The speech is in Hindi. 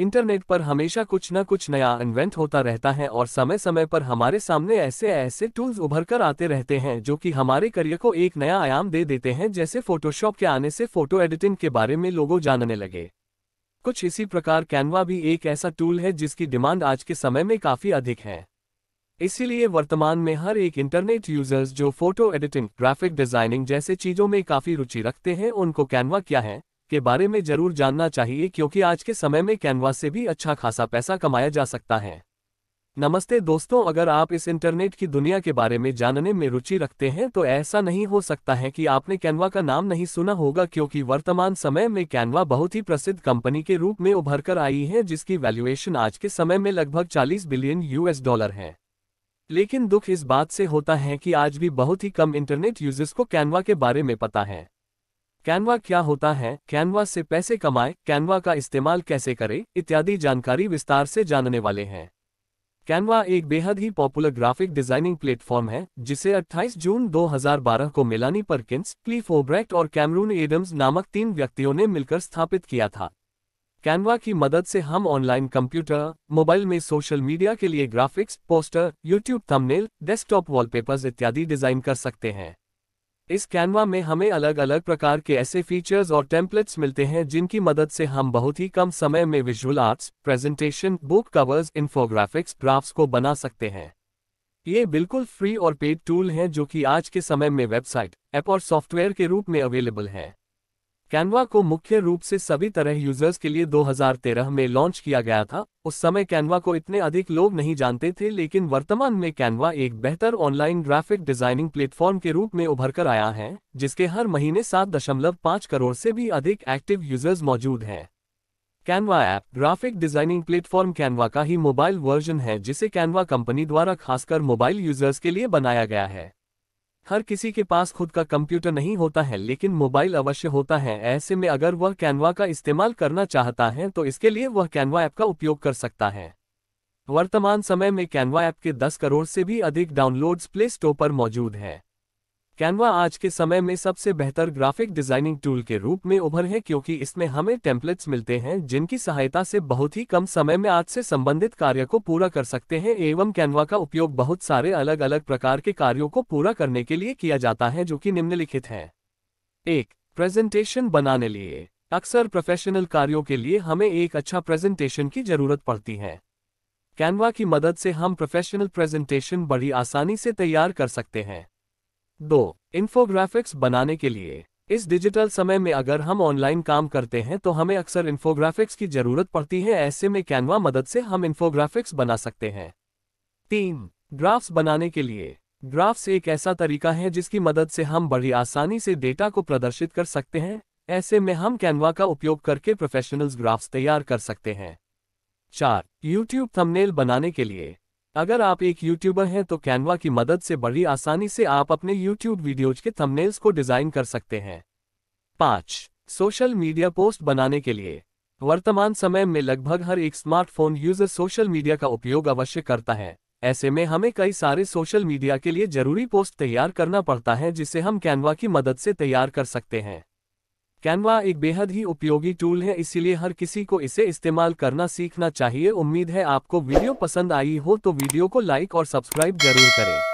इंटरनेट पर हमेशा कुछ न कुछ नया इन्वेंट होता रहता है और समय समय पर हमारे सामने ऐसे ऐसे टूल्स उभर कर आते रहते हैं जो कि हमारे करियर को एक नया आयाम दे देते हैं जैसे फोटोशॉप के आने से फोटो एडिटिंग के बारे में लोगों जानने लगे कुछ इसी प्रकार कैनवा भी एक ऐसा टूल है जिसकी डिमांड आज के समय में काफ़ी अधिक है इसीलिए वर्तमान में हर एक इंटरनेट यूजर्स जो फोटो एडिटिंग ग्राफिक डिजाइनिंग जैसे चीज़ों में काफ़ी रुचि रखते हैं उनको कैनवा क्या है के बारे में जरूर जानना चाहिए क्योंकि आज के समय में कैनवास से भी अच्छा खासा पैसा कमाया जा सकता है नमस्ते दोस्तों अगर आप इस इंटरनेट की दुनिया के बारे में जानने में रुचि रखते हैं तो ऐसा नहीं हो सकता है कि आपने कैनवा का नाम नहीं सुना होगा क्योंकि वर्तमान समय में कैनवा बहुत ही प्रसिद्ध कंपनी के रूप में उभर कर आई है जिसकी वैल्यूएशन आज के समय में लगभग 40 बिलियन यूएस डॉलर है लेकिन दुख इस बात से होता है कि आज भी बहुत ही कम इंटरनेट यूजर्स को कैनवा के बारे में पता है कैनवा क्या होता है कैनवा से पैसे कमाएं कैनवा का इस्तेमाल कैसे करें इत्यादि जानकारी विस्तार से जानने वाले हैं कैनवा एक बेहद ही पॉपुलर ग्राफिक डिजाइनिंग प्लेटफॉर्म है जिसे 28 जून 2012 को मिलानी परकिंस क्लीफ ओब्रेक्ट और कैमरून एडम्स नामक तीन व्यक्तियों ने मिलकर स्थापित किया था कैनवा की मदद से हम ऑनलाइन कंप्यूटर मोबाइल में सोशल मीडिया के लिए graphics poster YouTube thumbnail, desktop wallpapers इत्यादि डिजाइन कर सकते हैं इस कैनवा में हमें अलग अलग प्रकार के ऐसे फीचर्स और टेम्पलेट्स मिलते हैं जिनकी मदद से हम बहुत ही कम समय में visual arts presentation book covers infographics graphs को बना सकते हैं ये बिल्कुल फ्री और पेड टूल हैं जो कि आज के समय में वेबसाइट ऐप और सॉफ्टवेयर के रूप में अवेलेबल हैं कैनवा को मुख्य रूप से सभी तरह यूजर्स के लिए 2013 में लॉन्च किया गया था उस समय कैनवा को इतने अधिक लोग नहीं जानते थे लेकिन वर्तमान में कैनवा एक बेहतर ऑनलाइन ग्राफिक डिजाइनिंग प्लेटफॉर्म के रूप में उभर कर आया है जिसके हर महीने 7.5 करोड़ से भी अधिक एक्टिव यूजर्स मौजूद हैं Canva app graphic designing platform Canva का ही मोबाइल वर्जन है जिसे कैनवा कंपनी द्वारा खासकर मोबाइल यूजर्स के लिए बनाया गया है हर किसी के पास खुद का कंप्यूटर नहीं होता है लेकिन मोबाइल अवश्य होता है ऐसे में अगर वह कैनवा का इस्तेमाल करना चाहता है तो इसके लिए वह कैनवा ऐप का उपयोग कर सकता है वर्तमान समय में कैनवा ऐप के 10 करोड़ से भी अधिक डाउनलोड्स प्ले स्टोर पर मौजूद हैं कैनवा आज के समय में सबसे बेहतर ग्राफिक डिजाइनिंग टूल के रूप में उभर है क्योंकि इसमें हमें टेम्पलेट्स मिलते हैं जिनकी सहायता से बहुत ही कम समय में आज से संबंधित कार्य को पूरा कर सकते हैं एवं कैनवा का उपयोग बहुत सारे अलग अलग प्रकार के कार्यों को पूरा करने के लिए किया जाता है जो कि निम्नलिखित हैं एक प्रेजेंटेशन बनाने लिए अक्सर प्रोफेशनल कार्यों के लिए हमें एक अच्छा प्रेजेंटेशन की जरूरत पड़ती है कैनवा की मदद से हम प्रोफेशनल प्रेजेंटेशन बड़ी आसानी से तैयार कर सकते हैं दो इन्फोग्राफिक्स बनाने के लिए इस डिजिटल समय में अगर हम ऑनलाइन काम करते हैं तो हमें अक्सर इन्फोग्राफिक्स की जरूरत पड़ती है ऐसे में कैनवा मदद से हम इन्फोग्राफिक्स बना सकते हैं तीन ग्राफ्स बनाने के लिए ग्राफ्स एक ऐसा तरीका है जिसकी मदद से हम बड़ी आसानी से डेटा को प्रदर्शित कर सकते हैं ऐसे में हम कैनवा का उपयोग करके प्रोफेशनल्स ग्राफ्स तैयार कर सकते हैं चार यूट्यूब थंबनेल बनाने के लिए अगर आप एक यूट्यूबर हैं तो कैनवा की मदद से बड़ी आसानी से आप अपने यूट्यूब वीडियोज के थंबनेल्स को डिजाइन कर सकते हैं पाँच सोशल मीडिया पोस्ट बनाने के लिए वर्तमान समय में लगभग हर एक स्मार्टफोन यूजर सोशल मीडिया का उपयोग अवश्य करता है ऐसे में हमें कई सारे सोशल मीडिया के लिए जरूरी पोस्ट तैयार करना पड़ता है जिसे हम कैनवा की मदद से तैयार कर सकते हैं कैनवा एक बेहद ही उपयोगी टूल है इसीलिए हर किसी को इसे इस्तेमाल करना सीखना चाहिए उम्मीद है आपको वीडियो पसंद आई हो तो वीडियो को लाइक और सब्सक्राइब जरूर करें